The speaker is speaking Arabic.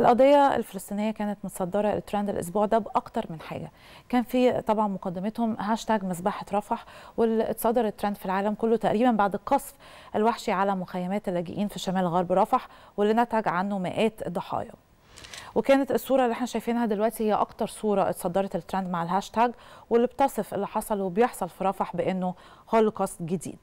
القضيه الفلسطينيه كانت متصدره الترند الاسبوع ده باكتر من حاجه كان في طبعا مقدمتهم هاشتاج مذبحه رفح واللي اتصدر الترند في العالم كله تقريبا بعد القصف الوحشي على مخيمات اللاجئين في شمال غرب رفح واللي نتج عنه مئات الضحايا وكانت الصوره اللي احنا شايفينها دلوقتي هي اكتر صوره اتصدرت الترند مع الهاشتاج واللي بتصف اللي حصل وبيحصل في رفح بانه هولوكوست جديد